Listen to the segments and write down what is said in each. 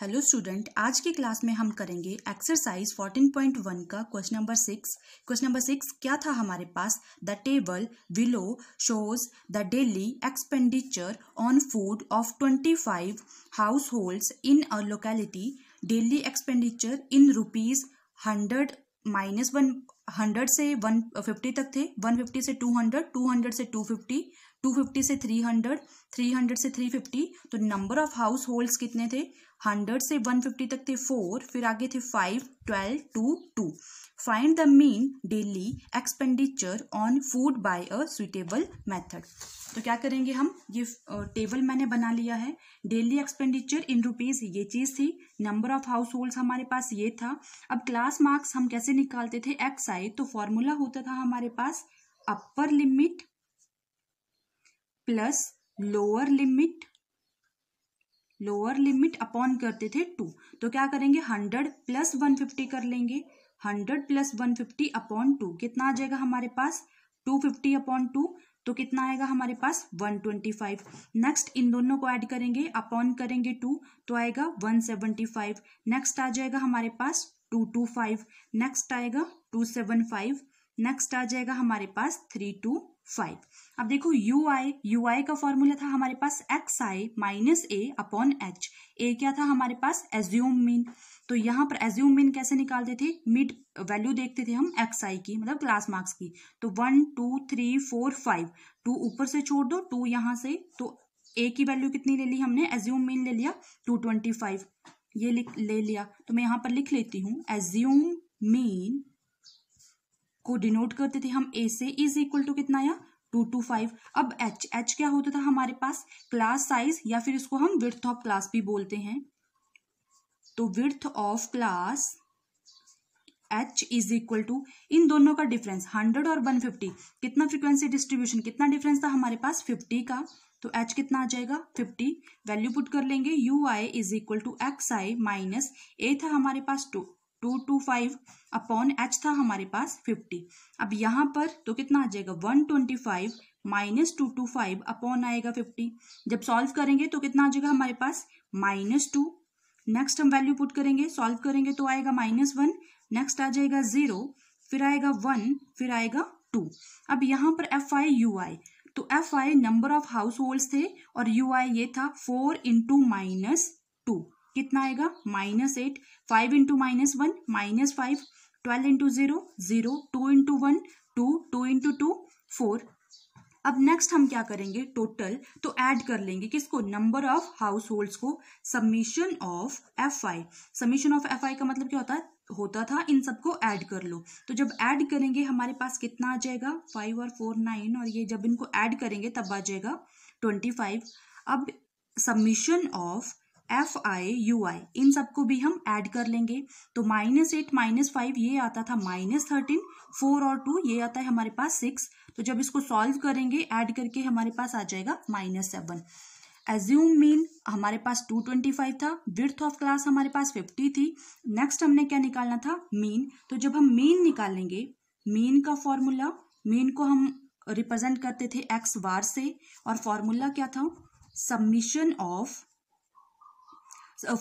hello student आज की class में हम करेंगे एक्सरसाइज 14.1 का question number six question number six क्या था हमारे पास the table below shows the daily expenditure on food of 25 households in a locality daily expenditure in rupees hundred minus one hundred से one fifty तक थे one fifty से two hundred two hundred से two fifty 250 से 300, 300 से 350 तो number of house holds कितने थे 100 से 150 तक थे फोर फिर आगे थे five twelve two to find the mean daily expenditure on food by a suitable method तो क्या करेंगे हम ये टेबल मैंने बना लिया है डेली एक्सपेंडिचर इन रुपीज ये चीज़ थी नंबर ऑफ हाउस होल्ड हमारे पास ये था अब क्लास मार्क्स हम कैसे निकालते थे एक्स आई तो फॉर्मूला होता था हमारे पास upper limit plus lower limit lower limit upon करते थे टू तो क्या करेंगे हंड्रेड प्लस वन फिफ्टी कर लेंगे hundred plus one fifty upon two कितना आ जाएगा हमारे पास टू फिफ्टी अपॉन टू तो कितना आएगा हमारे पास वन ट्वेंटी फाइव नेक्स्ट इन दोनों को ऐड करेंगे अपॉन करेंगे टू तो आएगा वन फाइव नेक्स्ट आ जाएगा हमारे पास टू टू फाइव नेक्स्ट आएगा टू सेवन फाइव नेक्स्ट आ जाएगा हमारे पास थ्री टू फाइव अब देखो यू आई यू आई का फॉर्मूला था हमारे पास x I minus A upon h a क्या था हमारे पास एज्यूम मीन तो यहाँ पर एज्यूम मीन कैसे निकालते थे मिड वैल्यू देखते थे हम एक्स आई की मतलब क्लास मार्क्स की तो one two three four five two ऊपर से छोड़ दो टू यहाँ से तो ए की वैल्यू कितनी ले ली हमने एज्यूम मीन ले लिया टू ट्वेंटी फाइव ये लिख ले लिया तो मैं यहाँ पर लिख लेती हूँ एज्यूम मीन को डिनोट करते थे हम ए से इज इक्वल टू कितना आया टू टू फाइव अब एच एच क्या होता था हमारे पास क्लास साइज या फिर इसको हम विर्थ ऑफ क्लास भी बोलते हैं तो width of class h is equal to इन दोनों का डिफरेंस हंड्रेड और वन फिफ्टी कितना फ्रिक्वेंसी डिस्ट्रीब्यूशन कितना डिफरेंस था हमारे पास फिफ्टी का तो एच कितना आ जाएगा फिफ्टी वैल्यू पुट कर लेंगे u I is equal to x I minus a था हमारे पास two two two five upon h था हमारे पास फिफ्टी अब यहाँ पर तो कितना आ जाएगा one twenty five minus two two five upon आएगा फिफ्टी जब सॉल्व करेंगे तो कितना आ जाएगा हमारे पास माइनस टू नेक्स्ट हम वैल्यू पुट करेंगे सॉल्व करेंगे तो आएगा माइनस वन नेक्स्ट आ जाएगा जीरो फिर आएगा वन फिर आएगा टू अब यहाँ पर एफ आई यू आई तो एफ आई नंबर ऑफ हाउस होल्ड थे और यू आई ये था फोर इंटू माइनस टू कितना आएगा minus eight five into minus one minus five twelve into zero zero two into one two two into two four अब नेक्स्ट हम क्या करेंगे टोटल तो ऐड कर लेंगे किसको नंबर ऑफ हाउस होल्ड्स को submission of F I submission of F I का मतलब क्या होता है होता था इन सबको ऐड कर लो तो जब ऐड करेंगे हमारे पास कितना आ जाएगा फाइव और फोर नाइन और ये जब इनको ऐड करेंगे तब आ जाएगा ट्वेंटी फाइव अब submission of F I you I इन सबको भी हम ऐड कर लेंगे तो माइनस एट माइनस फाइव ये आता था माइनस थर्टीन फोर और टू ये आता है हमारे पास सिक्स तो जब इसको सॉल्व करेंगे ऐड करके हमारे पास आ जाएगा माइनस सेवन एज्यूम मीन हमारे पास टू ट्वेंटी फाइव था विर्थ ऑफ क्लास हमारे पास फिफ्टी थी नेक्स्ट हमने क्या निकालना था मीन तो जब हम मीन निकालेंगे मीन का फॉर्मूला मीन को हम रिप्रेजेंट करते थे एक्स वार से और फॉर्मूला क्या था सबमिशन ऑफ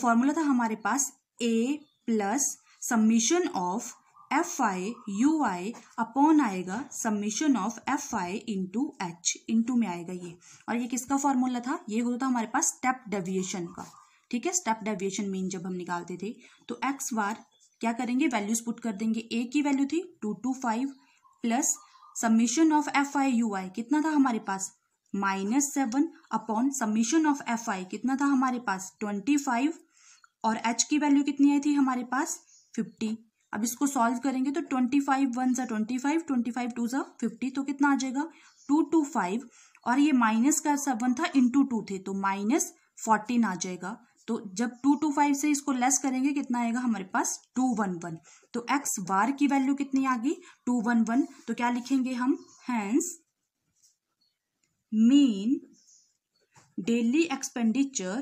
फॉर्मूला था हमारे पास A plus summation of F I you I upon आएगा summation of F I into H into में आएगा ये और ये किसका फॉर्मूला था ये होता था हमारे पास स्टेप डेविएशन का ठीक है स्टेप डेविएशन मीन जब हम निकालते थे तो एक्स बार क्या करेंगे वैल्यूज पुट कर देंगे ए की वैल्यू थी two two five plus summation of F I you I कितना था हमारे पास minus seven upon summation of F I कितना था हमारे पास ट्वेंटी फाइव और एच की वैल्यू कितनी आई थी हमारे पास फिफ्टी अब इसको सॉल्व करेंगे तो ट्वेंटी फाइव वन जो twenty five twenty five two सा फिफ्टी तो कितना आ जाएगा टू टू फाइव और ये माइनस का सेवन था इंटू टू थे तो माइनस फोर्टीन आ जाएगा तो जब टू टू फाइव से इसको लेस करेंगे कितना आएगा हमारे पास टू वन वन तो एक्स बार की वैल्यू कितनी आ गई टू वन वन तो क्या लिखेंगे हम hence mean daily expenditure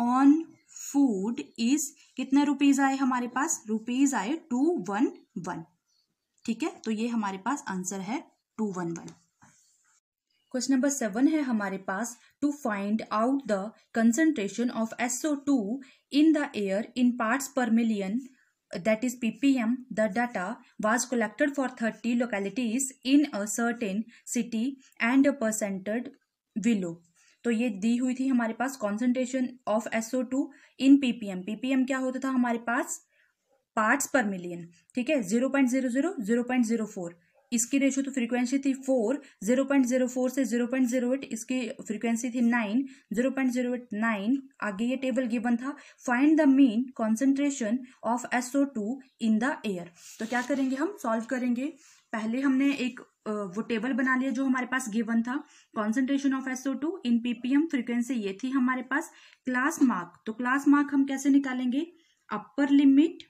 on food is कितने रुपीज आए हमारे पास रुपीज आए टू वन वन ठीक है तो ये हमारे पास आंसर है two one one question number seven है हमारे पास to find out the concentration of SO two in the air in parts per million that is ppm the data was collected for 30 localities in a certain city and presented below तो ये दी हुई थी हमारे पास concentration of SO two in ppm ppm क्या होता था हमारे पास पार्ट्स पर मिलियन ठीक है zero point zero zero zero point zero four इसकी रेशो तो फ्रीक्वेंसी थी four zero point zero four से जीरो पॉइंट जीरो एट इसकी फ्रीक्वेंसी थी nine zero point zero eight nine आगे ये टेबल गिवन था find the mean concentration of SO two in the air तो क्या करेंगे हम सॉल्व करेंगे पहले हमने एक वो टेबल बना लिया जो हमारे पास गिवन था concentration of SO two in ppm frequency ये थी हमारे पास क्लास मार्क तो क्लास मार्क हम कैसे निकालेंगे upper limit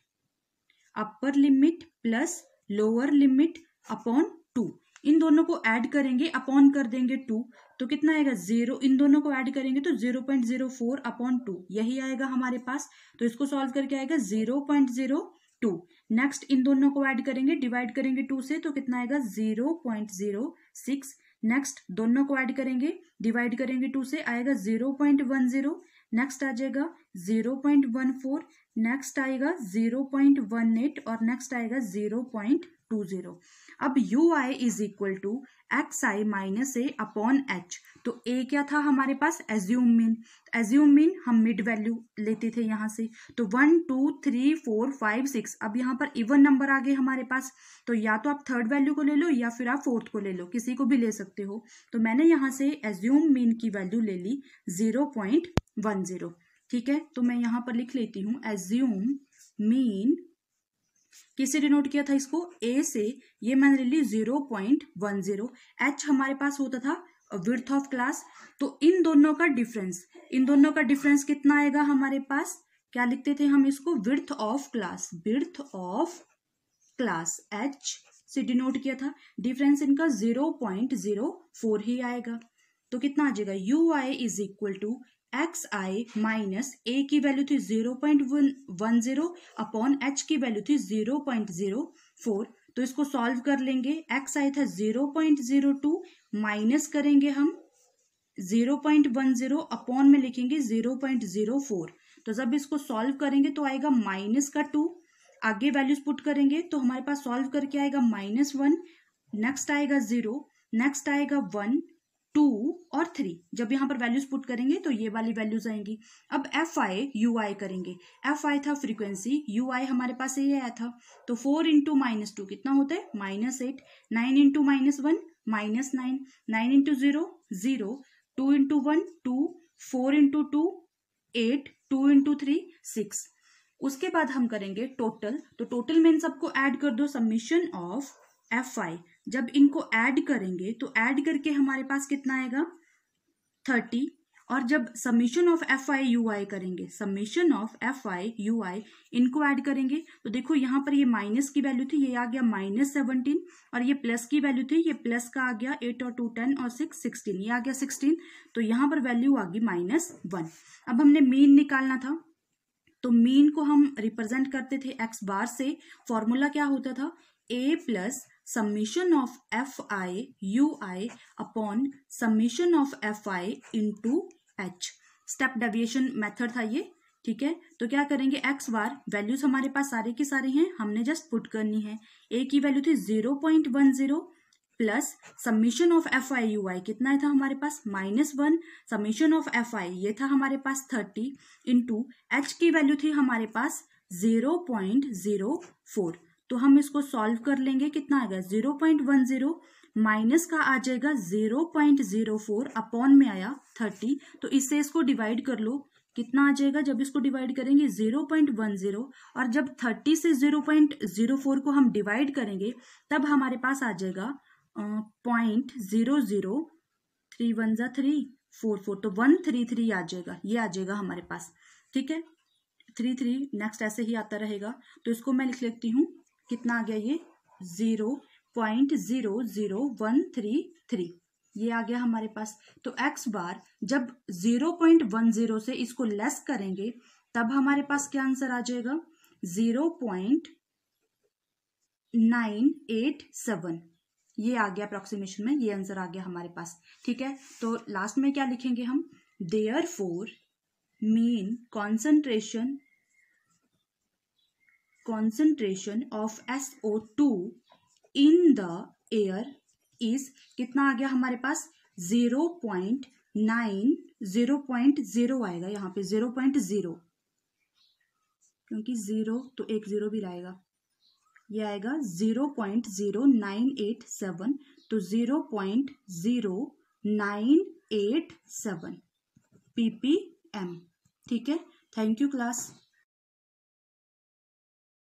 upper limit plus lower limit upon two इन दोनों को ऐड करेंगे अपॉन कर देंगे टू तो कितना आएगा जीरो इन दोनों को ऐड करेंगे तो zero point zero four upon two यही आएगा हमारे पास तो इसको सॉल्व करके आएगा zero point zero two next इन दोनों को ऐड करेंगे डिवाइड करेंगे टू से तो कितना आएगा zero point zero six next दोनों को ऐड करेंगे डिवाइड करेंगे टू से आएगा zero point one zero next आ जाएगा zero point one four next आएगा जीरो पॉइंट वन एट और नेक्स्ट आएगा जीरो पॉइंट टू जीरो अब U I is equal to x I minus A upon H तो A क्या था हमारे पास एज्यूम मीन एज्यूम मीन हम मिड वैल्यू लेते थे यहाँ से तो one two three four five six अब यहाँ पर इवन नंबर आ गए हमारे पास तो या तो आप थर्ड वैल्यू को ले लो या फिर आप फोर्थ को ले लो किसी को भी ले सकते हो तो मैंने यहाँ से एज्यूम मीन की वैल्यू ले ली जीरो पॉइंट वन जीरो ठीक है तो मैं यहाँ पर लिख लेती हूँ एज्यूम मीन किसे डिनोट किया था इसको ए से ये मैंने ले ली zero point one zero H हमारे पास होता था विर्थ ऑफ क्लास तो इन दोनों का डिफरेंस इन दोनों का डिफरेंस कितना आएगा हमारे पास क्या लिखते थे हम इसको width of class width of class H से डिनोट किया था डिफरेंस इनका जीरो पॉइंट जीरो फोर ही आएगा तो कितना आ जाएगा U I is equal to x I minus A की वैल्यू थी zero point one zero upon H की वैल्यू थी जीरो पॉइंट जीरो फोर तो इसको सॉल्व कर लेंगे एक्स आई था zero point zero two minus करेंगे हम zero point one zero upon में लिखेंगे जीरो पॉइंट जीरो फोर तो जब इसको सॉल्व करेंगे तो आएगा माइनस का टू आगे वैल्यूज पुट करेंगे तो हमारे पास सॉल्व करके आएगा माइनस वन नेक्स्ट आएगा जीरो नेक्स्ट आएगा वन टू और थ्री जब यहाँ पर वैल्यूज पुट करेंगे तो ये वाली वैल्यूज आएंगी अब एफ आई यू आई करेंगे एफ आई था फ्रीक्वेंसी यू आई हमारे पास ये आया था तो फोर इंटू माइनस टू कितना होता है minus eight nine into minus one minus nine nine into zero zero two into one two four into two eight two into three six उसके बाद हम करेंगे टोटल तो टोटल में इन सबको ऐड कर दो सबमिशन ऑफ एफ आई जब इनको ऐड करेंगे तो ऐड करके हमारे पास कितना आएगा थर्टी और जब summation of F I you I करेंगे summation of F I you I इनको ऐड करेंगे तो देखो यहाँ पर ये माइनस की वैल्यू थी ये आ गया माइनस सेवनटीन और ये प्लस की वैल्यू थी ये प्लस का आ गया एट और टू टेन और सिक्स सिक्सटीन ये आ गया सिक्सटीन तो यहाँ पर वैल्यू आ गई माइनस वन अब हमने मीन निकालना था तो मीन को हम रिप्रेजेंट करते थे एक्स बार से फॉर्मूला क्या होता था A plus summation of fi ui upon summation of F I to H step deviation method था ये ठीक है तो क्या करेंगे एक्स बार वैल्यूज हमारे पास सारे के सारे हैं हमने जस्ट पुट करनी है ए की वैल्यू थी zero point one zero plus summation of F I you I कितना था हमारे पास minus one summation of F I ये था हमारे पास थर्टी इंटू एच की वैल्यू थी हमारे पास जीरो पॉइंट जीरो फोर तो हम इसको सॉल्व कर लेंगे कितना आएगा zero point one zero minus का आ जाएगा zero point zero four upon में आया थर्टी तो इससे इसको डिवाइड कर लो कितना आ जाएगा जब इसको डिवाइड करेंगे जीरो पॉइंट वन जीरो और जब थर्टी से जीरो पॉइंट जीरो फोर को हम डिवाइड करेंगे तब हमारे पास आ जाएगा point zero zero three one ज़ा थ्री फोर फोर तो वन थ्री थ्री आ जाएगा ये आ जाएगा हमारे पास ठीक है थ्री थ्री नेक्स्ट ऐसे ही आता रहेगा तो इसको मैं लिख लेती हूँ कितना आ गया ये zero point zero zero one three three ये आ गया हमारे पास तो एक्स बार जब ज़ीरो पॉइंट वन ज़ीरो से इसको लेस करेंगे तब हमारे पास क्या आंसर आ जाएगा zero point nine eight seven ये आ गया अप्रोक्सीमेशन में ये आंसर आ गया हमारे पास ठीक है तो लास्ट में क्या लिखेंगे हम therefore mean concentration concentration of S O two in the air is कितना आ गया हमारे पास zero point nine zero point zero आएगा यहाँ पे जीरो पॉइंट जीरो क्योंकि जीरो तो एक जीरो भी लाएगा ये आएगा zero point zero nine eight seven तो zero point zero nine eight seven P P M ठीक है थैंक यू क्लास